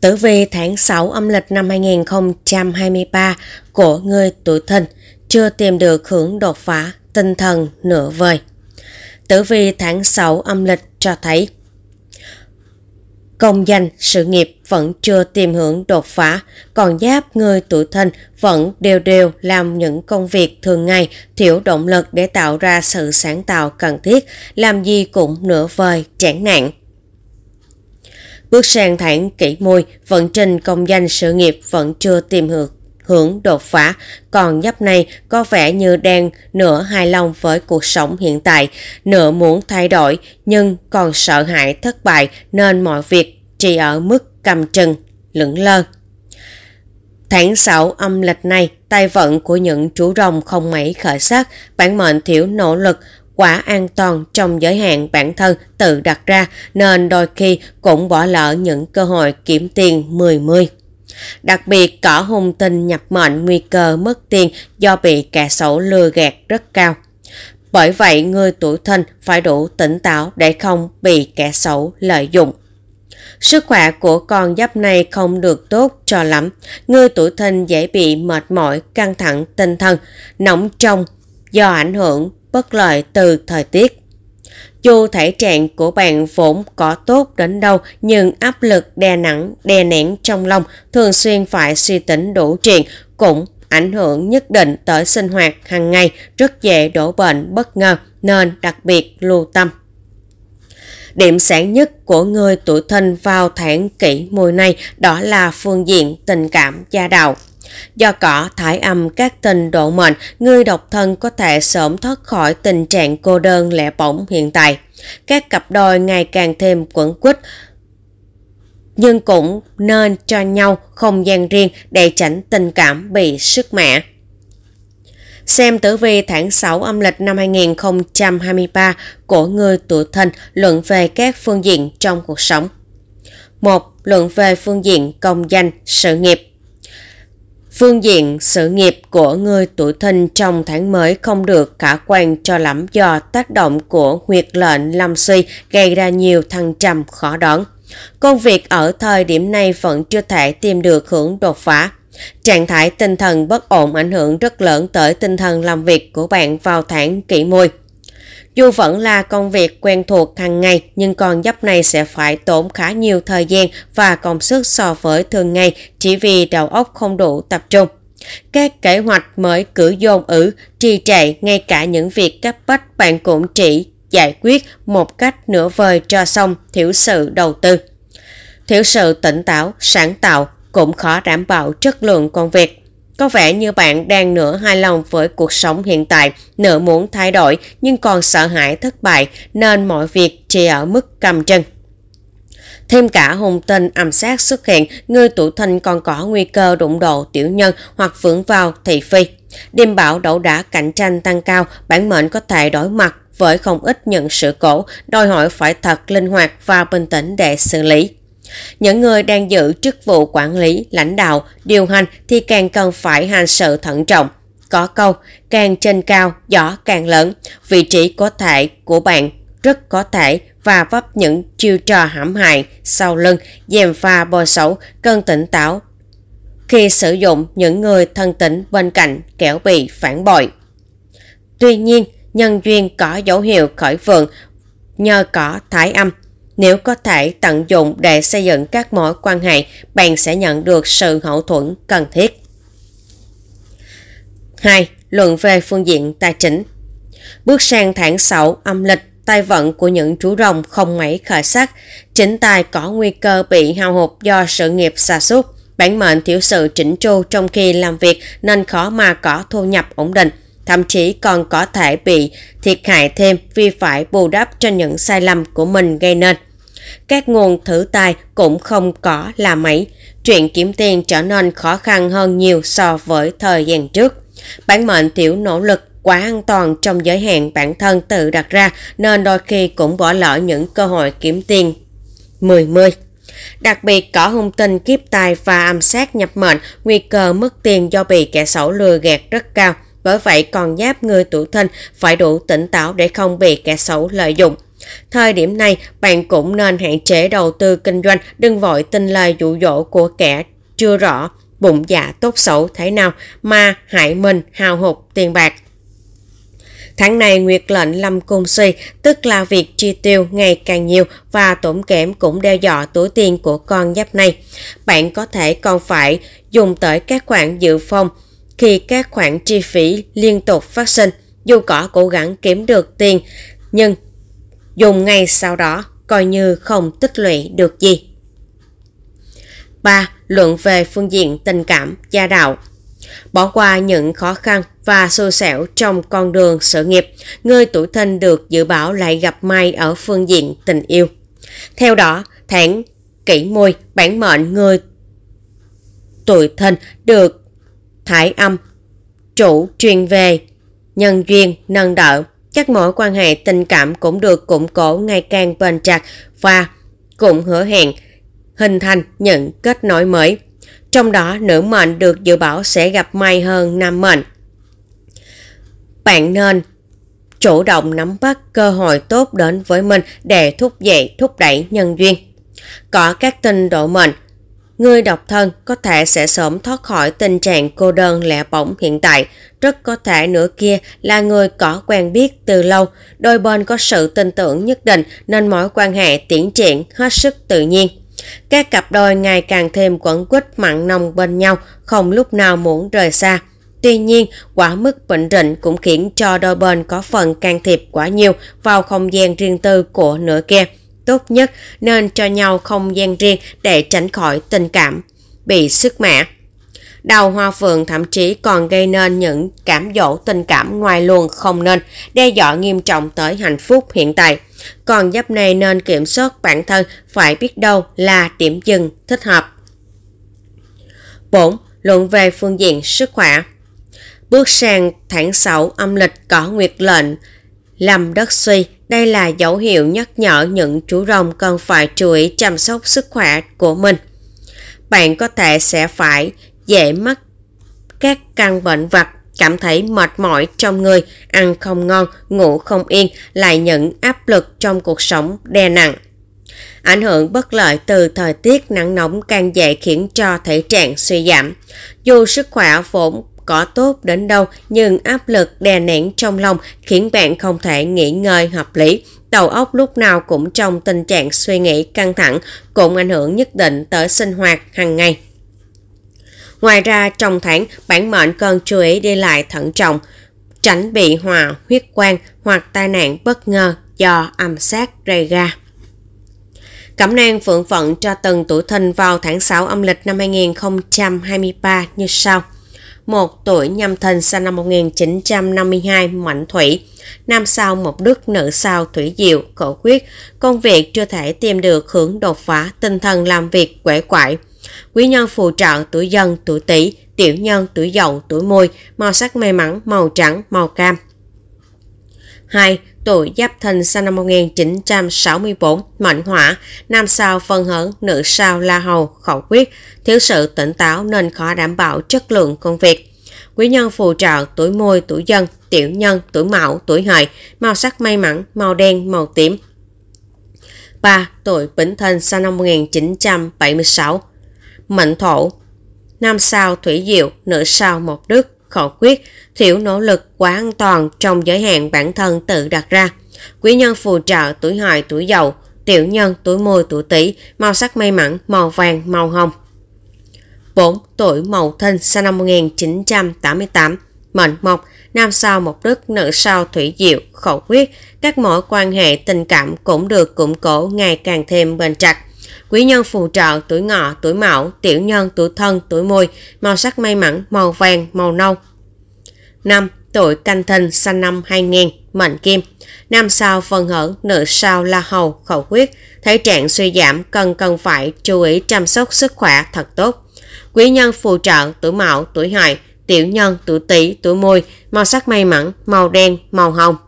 tử vi tháng 6 âm lịch năm 2023 của người tuổi thìn chưa tìm được hướng đột phá tinh thần nửa vời. Tử vi tháng 6 âm lịch cho thấy Công danh, sự nghiệp vẫn chưa tìm hưởng đột phá, còn giáp người tuổi thìn vẫn đều đều làm những công việc thường ngày thiếu động lực để tạo ra sự sáng tạo cần thiết, làm gì cũng nửa vời, chán nản bước sang tháng kỷ mùi, vận trình công danh sự nghiệp vẫn chưa tìm được hưởng đột phá, còn nhấp này có vẻ như đang nửa hài lòng với cuộc sống hiện tại, nửa muốn thay đổi nhưng còn sợ hãi thất bại nên mọi việc chỉ ở mức cầm chừng, lững lơ. Tháng 6 âm lịch này, tay vận của những chú rồng không mấy khởi sắc, bản mệnh thiếu nỗ lực, quả an toàn trong giới hạn bản thân tự đặt ra nên đôi khi cũng bỏ lỡ những cơ hội kiếm tiền 10-10. Đặc biệt cỏ hung tinh nhập mệnh nguy cơ mất tiền do bị kẻ xấu lừa gạt rất cao. Bởi vậy người tuổi thân phải đủ tỉnh táo để không bị kẻ xấu lợi dụng. Sức khỏe của con giáp này không được tốt cho lắm. Người tuổi thìn dễ bị mệt mỏi, căng thẳng tinh thần, nóng trong do ảnh hưởng bất lợi từ thời tiết. Dù thể trạng của bạn vốn có tốt đến đâu nhưng áp lực đè nặng, đè nén trong lòng thường xuyên phải suy tính đủ chuyện cũng ảnh hưởng nhất định tới sinh hoạt hàng ngày rất dễ đổ bệnh bất ngờ nên đặc biệt lưu tâm. Điểm sáng nhất của người tuổi thìn vào tháng kỷ mùi này đó là phương diện tình cảm gia đạo. Do cỏ thải âm các tình độ mệnh, người độc thân có thể sớm thoát khỏi tình trạng cô đơn lẻ bỏng hiện tại. Các cặp đôi ngày càng thêm quẩn quýt, nhưng cũng nên cho nhau không gian riêng để tránh tình cảm bị sức mẻ. Xem tử vi tháng 6 âm lịch năm 2023 của người tuổi thìn luận về các phương diện trong cuộc sống. 1. Luận về phương diện công danh, sự nghiệp. Phương diện sự nghiệp của người tuổi thìn trong tháng mới không được khả quan cho lắm do tác động của huyệt lệnh lâm suy gây ra nhiều thăng trầm khó đoán. Công việc ở thời điểm này vẫn chưa thể tìm được hướng đột phá. Trạng thái tinh thần bất ổn ảnh hưởng rất lớn tới tinh thần làm việc của bạn vào tháng kỷ mùi. Dù vẫn là công việc quen thuộc hàng ngày nhưng con dấp này sẽ phải tốn khá nhiều thời gian và công sức so với thường ngày chỉ vì đầu óc không đủ tập trung. Các kế hoạch mới cứ dồn ử, trì trệ ngay cả những việc cấp bách bạn cũng chỉ giải quyết một cách nửa vời cho xong thiểu sự đầu tư. Thiểu sự tỉnh táo, sáng tạo cũng khó đảm bảo chất lượng công việc. Có vẻ như bạn đang nửa hài lòng với cuộc sống hiện tại, nửa muốn thay đổi nhưng còn sợ hãi thất bại nên mọi việc chỉ ở mức cầm chân. Thêm cả hung tinh ẩm sát xuất hiện, người tuổi thìn còn có nguy cơ đụng độ tiểu nhân hoặc vướng vào thị phi. đêm bảo đấu đã cạnh tranh tăng cao, bản mệnh có thể đối mặt với không ít những sự cổ, đòi hỏi phải thật linh hoạt và bình tĩnh để xử lý. Những người đang giữ chức vụ quản lý, lãnh đạo, điều hành thì càng cần phải hành sự thận trọng. Có câu, càng trên cao, gió càng lớn, vị trí có thể của bạn rất có thể và vấp những chiêu trò hãm hại, sau lưng, dèm pha bò xấu, cần tỉnh táo. Khi sử dụng những người thân tỉnh bên cạnh kẻo bị phản bội. Tuy nhiên, nhân duyên có dấu hiệu khởi vượng nhờ có thái âm nếu có thể tận dụng để xây dựng các mối quan hệ, bạn sẽ nhận được sự hậu thuẫn cần thiết. 2. Luận về phương diện tài chính Bước sang tháng 6 âm lịch, tài vận của những chú rồng không mấy khởi sắc, chính tài có nguy cơ bị hao hụt do sự nghiệp xa sút bản mệnh thiếu sự chỉnh chu trong khi làm việc nên khó mà có thu nhập ổn định thậm chí còn có thể bị thiệt hại thêm vì phải bù đắp cho những sai lầm của mình gây nên các nguồn thử tài cũng không có là mấy. Chuyện kiếm tiền trở nên khó khăn hơn nhiều so với thời gian trước. Bản mệnh tiểu nỗ lực quá an toàn trong giới hạn bản thân tự đặt ra nên đôi khi cũng bỏ lỡ những cơ hội kiếm tiền. 10 Đặc biệt có hung tin kiếp tài và âm sát nhập mệnh, nguy cơ mất tiền do bị kẻ xấu lừa gạt rất cao. Bởi vậy còn giáp người tuổi thân phải đủ tỉnh táo để không bị kẻ xấu lợi dụng. Thời điểm này, bạn cũng nên hạn chế đầu tư kinh doanh, đừng vội tin lời dụ dỗ của kẻ chưa rõ bụng dạ tốt xấu thế nào mà hại mình hào hụt tiền bạc. Tháng này Nguyệt lệnh lâm cung suy, tức là việc chi tiêu ngày càng nhiều và tổn kém cũng đeo dọa túi tiền của con giáp này. Bạn có thể còn phải dùng tới các khoản dự phòng khi các khoản chi phí liên tục phát sinh. Dù có cố gắng kiếm được tiền, nhưng dùng ngay sau đó, coi như không tích lũy được gì. 3. Luận về phương diện tình cảm, gia đạo Bỏ qua những khó khăn và xui xẻo trong con đường sự nghiệp, người tuổi thìn được dự báo lại gặp may ở phương diện tình yêu. Theo đó, tháng kỷ mùi, bản mệnh người tuổi thìn được thải âm, chủ truyền về, nhân duyên, nâng đỡ. Các mối quan hệ tình cảm cũng được củng cố ngày càng bền chặt và cũng hứa hẹn hình thành những kết nối mới. Trong đó, nữ mệnh được dự báo sẽ gặp may hơn nam mệnh. Bạn nên chủ động nắm bắt cơ hội tốt đến với mình để thúc dậy, thúc đẩy nhân duyên. Có các tinh độ mệnh, Người độc thân có thể sẽ sớm thoát khỏi tình trạng cô đơn lẻ bỏng hiện tại, rất có thể nửa kia là người có quen biết từ lâu, đôi bên có sự tin tưởng nhất định nên mối quan hệ tiến triển hết sức tự nhiên. Các cặp đôi ngày càng thêm quẩn quýt mặn nồng bên nhau, không lúc nào muốn rời xa. Tuy nhiên, quá mức bệnh rịnh cũng khiến cho đôi bên có phần can thiệp quá nhiều vào không gian riêng tư của nửa kia tốt nhất nên cho nhau không gian riêng để tránh khỏi tình cảm, bị sức mẻ. Đào hoa phượng thậm chí còn gây nên những cảm dỗ tình cảm ngoài luồng không nên, đe dọa nghiêm trọng tới hạnh phúc hiện tại. Còn giáp này nên kiểm soát bản thân phải biết đâu là điểm dừng thích hợp. 4. Luận về phương diện sức khỏe Bước sang tháng 6 âm lịch có nguyệt lệnh, lầm đất suy, đây là dấu hiệu nhắc nhở những chú rồng cần phải chú ý chăm sóc sức khỏe của mình. Bạn có thể sẽ phải dễ mắc các căn bệnh vặt, cảm thấy mệt mỏi trong người, ăn không ngon, ngủ không yên, lại những áp lực trong cuộc sống đè nặng. Ảnh hưởng bất lợi từ thời tiết nắng nóng càng dễ khiến cho thể trạng suy giảm. Dù sức khỏe vốn có tốt đến đâu nhưng áp lực đè nén trong lòng khiến bạn không thể nghỉ ngơi hợp lý. Đầu óc lúc nào cũng trong tình trạng suy nghĩ căng thẳng cũng ảnh hưởng nhất định tới sinh hoạt hàng ngày. Ngoài ra trong tháng, bản mệnh cần chú ý đi lại thận trọng, tránh bị hòa huyết quang hoặc tai nạn bất ngờ do âm sát gây ra. Cẩm nang phượng phận cho từng tuổi thìn vào tháng 6 âm lịch năm 2023 như sau một tuổi nhâm thân sinh năm 1952 Mạnh Thủy, nam sao một đức nữ sao Thủy Diệu, khổ quyết, công việc chưa thể tìm được hướng đột phá tinh thần làm việc quể quại. Quý nhân phù trợ tuổi dân, tuổi tỷ, tiểu nhân, tuổi dậu, tuổi mùi, màu sắc may mắn, màu trắng, màu cam. 2 tuổi Giáp Thìn sinh năm 1964, mệnh hỏa, nam sao phân hưởng, nữ sao la hầu, khẩu quyết, thiếu sự tỉnh táo nên khó đảm bảo chất lượng công việc. Quý nhân phù trợ tuổi môi, tuổi dân, tiểu nhân, tuổi mão, tuổi hợi, màu sắc may mắn, màu đen, màu tím. 3. Tuổi Bính Thìn sinh năm 1976, mệnh thổ, nam sao thủy diệu, nữ sao mộc đức, khẩu quyết, thiểu nỗ lực quá an toàn trong giới hạn bản thân tự đặt ra. Quý nhân phù trợ tuổi hợi tuổi dậu, tiểu nhân tuổi mùi tuổi tỵ, màu sắc may mắn màu vàng màu hồng. 4. Tuổi Mậu Thìn sinh năm 1988, mệnh mộc, nam sao mộc đức, nữ sao thủy diệu, khẩu quyết, các mối quan hệ tình cảm cũng được củng cố ngày càng thêm bền chặt quý nhân phù trợ, tuổi ngọ, tuổi mão, tiểu nhân, tuổi thân, tuổi mùi, màu sắc may mắn, màu vàng, màu nâu. 5. Tuổi canh thìn sinh năm 2000, mệnh kim. Nam sao phần hở, nữ sao la hầu, khẩu huyết. Thể trạng suy giảm, cần cần phải chú ý chăm sóc sức khỏe thật tốt. Quý nhân phù trợ, tuổi mão, tuổi hợi, tiểu nhân, tuổi tỵ, tuổi mùi, màu sắc may mắn, màu đen, màu hồng.